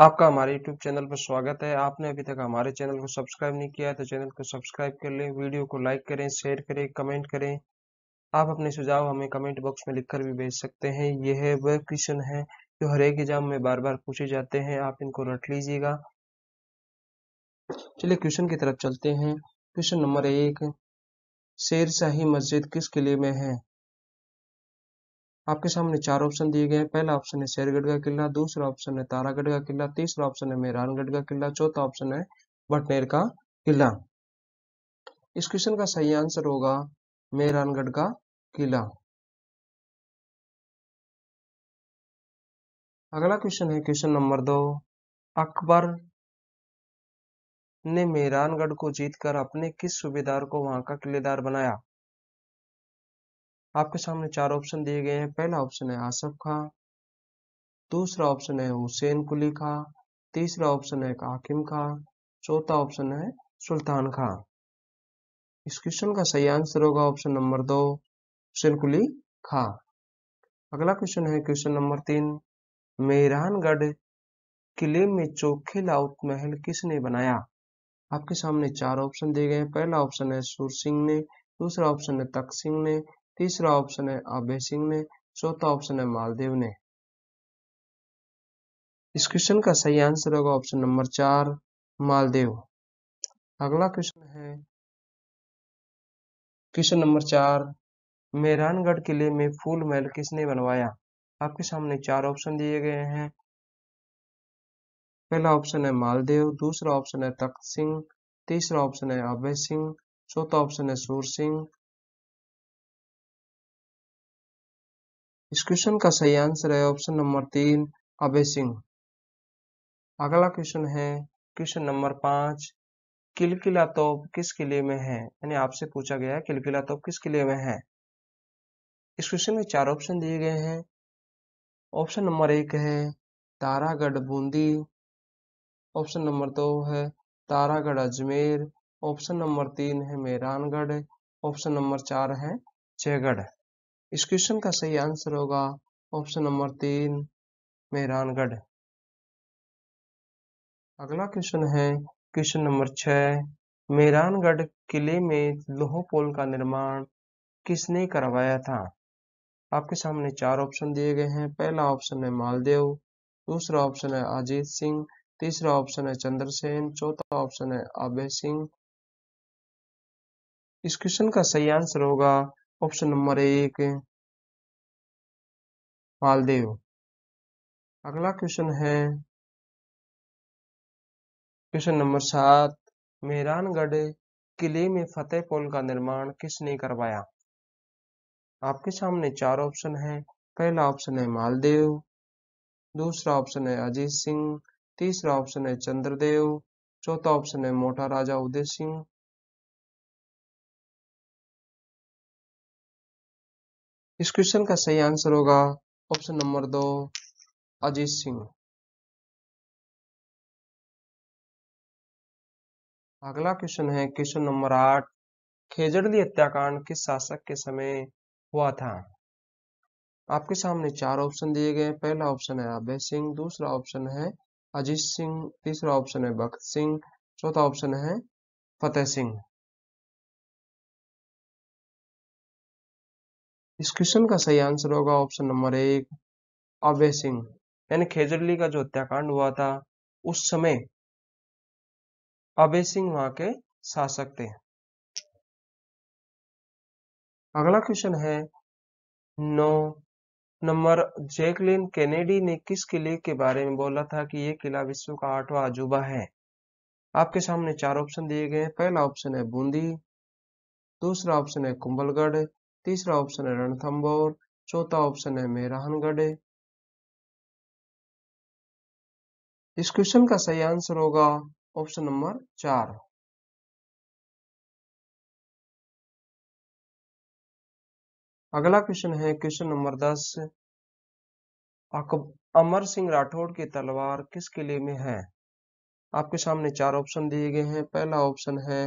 आपका हमारे YouTube channel पर स्वागत है आपने अभी तक हमारे चैनल को सब्सक्राइब नहीं किया है तो चैनल को सब्सक्राइब कर लें वीडियो को लाइक करें शेयर करें कमेंट करें आप अपने सुझाव हमें कमेंट बॉक्स में लिखकर भी भेज सकते हैं यह है वह क्वेश्चन है जो हर एक एग्जाम में बार बार पूछे जाते हैं आप इनको रट लीजिएगा चलिए क्वेश्चन की तरफ चलते हैं क्वेश्चन नंबर एक शेर मस्जिद किस किले में है आपके सामने चार ऑप्शन दिए गए हैं पहला ऑप्शन है शेरगढ़ का किला दूसरा ऑप्शन है तारागढ़ का किला तीसरा ऑप्शन है मेहरानगढ़ का किला चौथा ऑप्शन है बटनेर का किला इस क्वेश्चन का सही आंसर होगा मेहरानगढ़ का किला अगला क्वेश्चन है क्वेश्चन नंबर दो अकबर ने मेहरानगढ़ को जीतकर अपने किस सूबेदार को वहां का किलेदार बनाया आपके सामने चार ऑप्शन दिए गए हैं पहला ऑप्शन है आसफ खां दूसरा ऑप्शन है हुसैन कुली खां तीसरा ऑप्शन है काकिम खां चौथा ऑप्शन है सुल्तान खां इस क्वेश्चन का सही आंसर होगा ऑप्शन नंबर दो हुसैन कुली खां अगला क्वेश्चन है क्वेश्चन नंबर तीन मेहरानगढ़ किले में चोखेला लाउत महल किसने बनाया आपके सामने चार ऑप्शन दिए गए हैं पहला ऑप्शन है सुर सिंह ने दूसरा ऑप्शन है तक सिंह ने तीसरा ऑप्शन है आबे सिंह ने चौथा ऑप्शन है मालदेव ने इस क्वेश्चन का सही आंसर होगा ऑप्शन नंबर चार मालदेव अगला क्वेश्चन है क्वेश्चन नंबर चार मेहरानगढ़ किले में फूल महल किसने बनवाया आपके सामने चार ऑप्शन दिए गए हैं पहला ऑप्शन है मालदेव दूसरा ऑप्शन है तख्त सिंह तीसरा ऑप्शन है अभय सिंह चौथा ऑप्शन है सूर सिंह इस क्वेश्चन का सही आंसर है ऑप्शन नंबर तीन अभय सिंह अगला क्वेश्चन है क्वेश्चन नंबर पांच किलकिला तोप किस किले में है यानी आपसे पूछा गया है किलकिला तोप किस किले में है इस क्वेश्चन में चार ऑप्शन दिए गए हैं ऑप्शन नंबर एक है तारागढ़ बूंदी ऑप्शन नंबर दो है तारागढ़ अजमेर ऑप्शन नंबर तीन है मेहरानगढ़ ऑप्शन नंबर चार है जयगढ़ इस क्वेश्चन का सही आंसर होगा ऑप्शन नंबर तीन मेहरानगढ़ अगला क्वेश्चन है क्वेश्चन नंबर छ मेहरानगढ़ किले में लोहो पोल का निर्माण किसने करवाया था आपके सामने चार ऑप्शन दिए गए हैं पहला ऑप्शन है मालदेव दूसरा ऑप्शन है अजीत सिंह तीसरा ऑप्शन है चंद्रसेन चौथा ऑप्शन है अभय सिंह इस क्वेश्चन का सही आंसर होगा ऑप्शन नंबर एक मालदेव अगला क्वेश्चन है क्वेश्चन नंबर सात मेहरानगढ़ किले में फतेह पुल का निर्माण किसने करवाया आपके सामने चार ऑप्शन है पहला ऑप्शन है मालदेव दूसरा ऑप्शन है अजीत सिंह तीसरा ऑप्शन है चंद्रदेव चौथा ऑप्शन है मोटा राजा उदय सिंह इस क्वेश्चन का सही आंसर होगा ऑप्शन नंबर दो अजीत सिंह अगला क्वेश्चन है क्वेश्चन नंबर आठ खेजड़ली हत्याकांड किस शासक के समय हुआ था आपके सामने चार ऑप्शन दिए गए पहला ऑप्शन है अभय सिंह दूसरा ऑप्शन है अजीत सिंह तीसरा ऑप्शन है भक्त सिंह चौथा ऑप्शन है फतेह सिंह इस क्वेश्चन का सही आंसर होगा ऑप्शन नंबर एक अभय सिंह यानी खेजरली का जो हत्याकांड हुआ था उस समय अभय सिंह वहां के शासक थे अगला क्वेश्चन है नौ नंबर जैकलिन कैनेडी ने किस किले के बारे में बोला था कि यह किला विश्व का आठवां अजूबा है आपके सामने चार ऑप्शन दिए गए हैं पहला ऑप्शन है बूंदी दूसरा ऑप्शन है कुंभलगढ़ तीसरा ऑप्शन है रणथंबोर चौथा ऑप्शन है मेहरानगढ़ इस क्वेश्चन का सही आंसर होगा ऑप्शन नंबर चार अगला क्वेश्चन है क्वेश्चन नंबर दस अमर सिंह राठौड़ की तलवार किस किले में है आपके सामने चार ऑप्शन दिए गए हैं पहला ऑप्शन है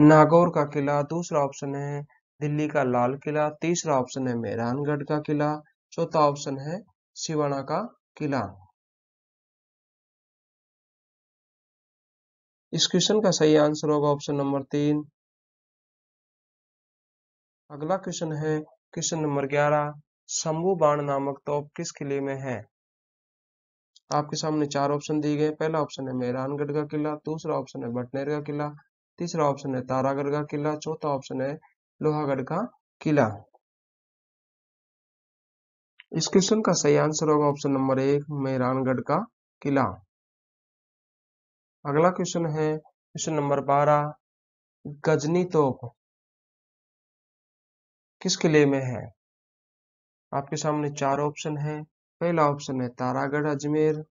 नागौर का किला दूसरा ऑप्शन है दिल्ली का लाल किला तीसरा ऑप्शन है मेहरानगढ़ का किला चौथा ऑप्शन है सिवाना का किला इस क्वेश्चन का सही आंसर होगा ऑप्शन नंबर तीन अगला क्वेश्चन है क्वेश्चन नंबर ग्यारह शंभु बाण नामक तोप किस किले में है आपके सामने चार ऑप्शन दिए गए पहला ऑप्शन है मेहरानगढ़ का किला दूसरा ऑप्शन है बटनेर का किला तीसरा ऑप्शन है तारागढ़ का किला चौथा ऑप्शन है लोहागढ़ का किला इस क्वेश्चन का सही आंसर होगा ऑप्शन नंबर एक मेहरानगढ़ का किला अगला क्वेश्चन है क्वेश्चन नंबर बारह गजनी तोप किस किले में है आपके सामने चार ऑप्शन है पहला ऑप्शन है तारागढ़ अजमेर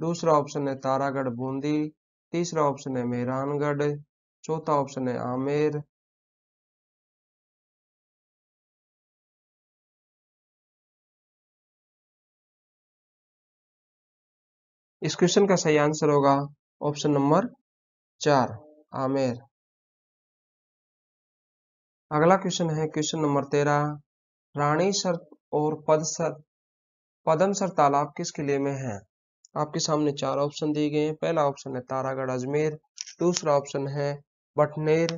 दूसरा ऑप्शन है तारागढ़ बूंदी तीसरा ऑप्शन है मेहरानगढ़ चौथा ऑप्शन है आमेर इस क्वेश्चन का सही आंसर होगा ऑप्शन नंबर चार आमेर अगला क्वेश्चन है क्वेश्चन नंबर तेरह रानी सर और पद सर पदम सर तालाब किसके लिए में है आपके सामने चार ऑप्शन दिए गए हैं पहला ऑप्शन है तारागढ़ अजमेर दूसरा ऑप्शन है बटनेर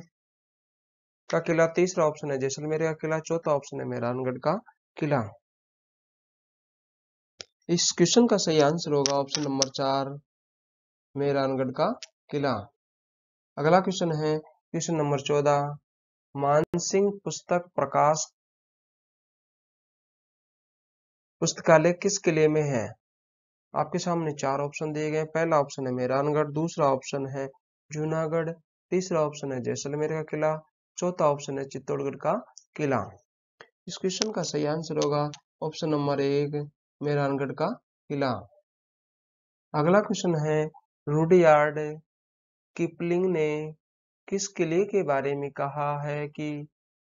का किला तीसरा ऑप्शन है जैसलमेर का किला चौथा ऑप्शन है मेहरानगढ़ का किला इस क्वेश्चन का सही आंसर होगा ऑप्शन नंबर चार मेहरानगढ़ का किला अगला क्वेश्चन है क्वेश्चन नंबर चौदह मानसिंह पुस्तक प्रकाश पुस्तकालय किस किले में है आपके सामने चार ऑप्शन दिए गए पहला ऑप्शन है मेहरानगढ़ दूसरा ऑप्शन है जूनागढ़ तीसरा ऑप्शन है जैसलमेर का किला चौथा ऑप्शन है चित्तौड़गढ़ का किला इस क्वेश्चन का सही आंसर होगा ऑप्शन नंबर एक मेहरानगढ़ का किला अगला क्वेश्चन है रूडयार्ड किपलिंग ने किस किले के बारे में कहा है कि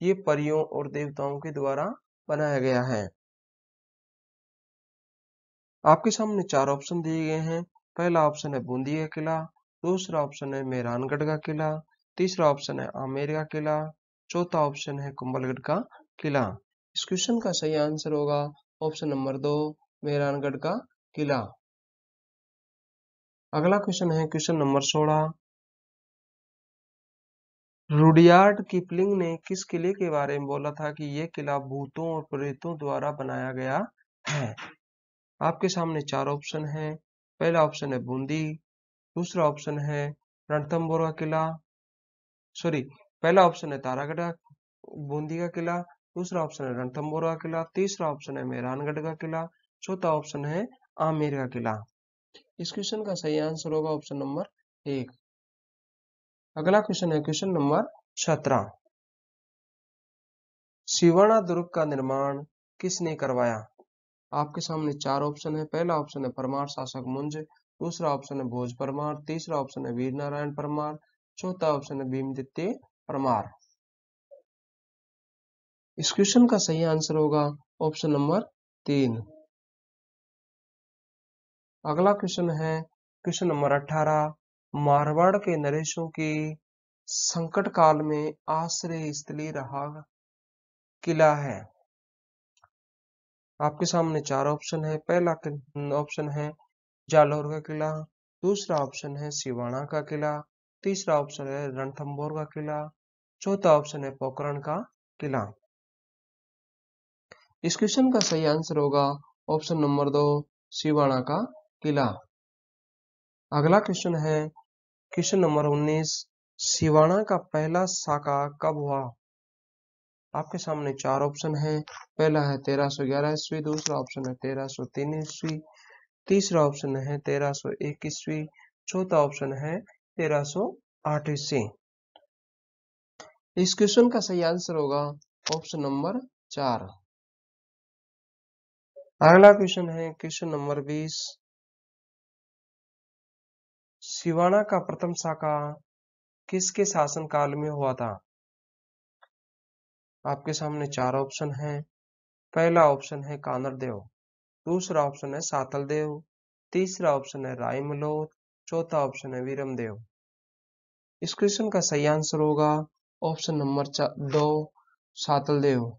ये परियों और देवताओं के द्वारा बनाया गया है आपके सामने चार ऑप्शन दिए गए हैं पहला ऑप्शन है बूंदी का किला दूसरा ऑप्शन है मेहरानगढ़ का किला तीसरा ऑप्शन है आमेर का किला चौथा ऑप्शन है कुंभलगढ़ का किला इस क्वेश्चन का सही आंसर होगा ऑप्शन नंबर दो मेहरानगढ़ का किला अगला क्वेश्चन है क्वेश्चन नंबर सोलह रुडियार्ड किपलिंग ने किस किले के बारे में बोला था कि यह किला भूतों और प्रेतों द्वारा बनाया गया है आपके सामने चार ऑप्शन है पहला ऑप्शन है बूंदी दूसरा ऑप्शन है रणथम्बोर का किला सॉरी पहला ऑप्शन है तारागढ़ बूंदी का किला दूसरा ऑप्शन है रणथम्बोर का किला तीसरा ऑप्शन है मेहरानगढ़ का किला चौथा ऑप्शन है आमेर का किला इस क्वेश्चन का सही आंसर होगा ऑप्शन नंबर एक अगला क्वेश्चन है क्वेश्चन नंबर सत्रह शिवाणा दुर्ग का निर्माण किसने करवाया आपके सामने चार ऑप्शन है पहला ऑप्शन है परमार शासक मुंज दूसरा ऑप्शन है भोज परमार तीसरा ऑप्शन है वीर नारायण परमार चौथा ऑप्शन है भीमदित्य परमार इस क्वेश्चन का सही आंसर होगा ऑप्शन नंबर तीन अगला क्वेश्चन है क्वेश्चन नंबर अठारह मारवाड़ के नरेशों की संकट काल में आश्रय स्थली रहा किला है आपके सामने चार ऑप्शन है पहला ऑप्शन है जालौर का किला दूसरा ऑप्शन है सिवाना का किला तीसरा ऑप्शन है रणथम्बोर का किला चौथा ऑप्शन है पोखरण का किला इस क्वेश्चन का सही आंसर होगा ऑप्शन नंबर दो सिवाना का किला अगला क्वेश्चन है क्वेश्चन नंबर 19 सिवाना का पहला शाखा कब हुआ आपके सामने चार ऑप्शन है पहला है तेरह सौ ग्यारह ईस्वी दूसरा ऑप्शन है तेरह सो तीन ईस्वी तीसरा ऑप्शन है तेरह सो एक ईस्वी चौथा ऑप्शन है तेरह सो आठ ईस्वी इस क्वेश्चन का सही आंसर होगा ऑप्शन नंबर चार अगला क्वेश्चन है क्वेश्चन नंबर बीस शिवाना का प्रथम शाखा किसके शासनकाल में हुआ था आपके सामने चार ऑप्शन हैं पहला ऑप्शन है कानर देव दूसरा ऑप्शन है सातल देव तीसरा ऑप्शन है राय मलोर चौथा ऑप्शन है वीरम देव इस क्वेश्चन का सही आंसर होगा ऑप्शन नंबर दो सातल देव